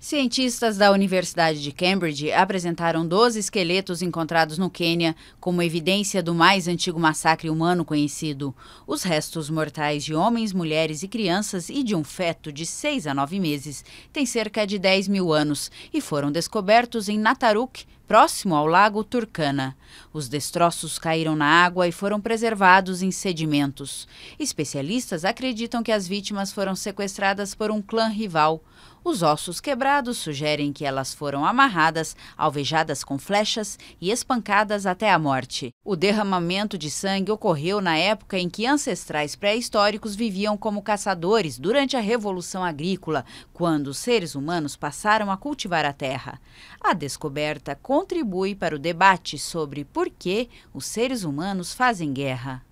Cientistas da Universidade de Cambridge apresentaram 12 esqueletos encontrados no Quênia como evidência do mais antigo massacre humano conhecido. Os restos mortais de homens, mulheres e crianças e de um feto de 6 a 9 meses têm cerca de 10 mil anos e foram descobertos em Nataruk, próximo ao lago turkana Os destroços caíram na água e foram preservados em sedimentos. Especialistas acreditam que as vítimas foram sequestradas por um clã rival. Os ossos quebrados sugerem que elas foram amarradas, alvejadas com flechas e espancadas até a morte. O derramamento de sangue ocorreu na época em que ancestrais pré-históricos viviam como caçadores durante a Revolução Agrícola, quando os seres humanos passaram a cultivar a terra. A descoberta contribui para o debate sobre por que os seres humanos fazem guerra.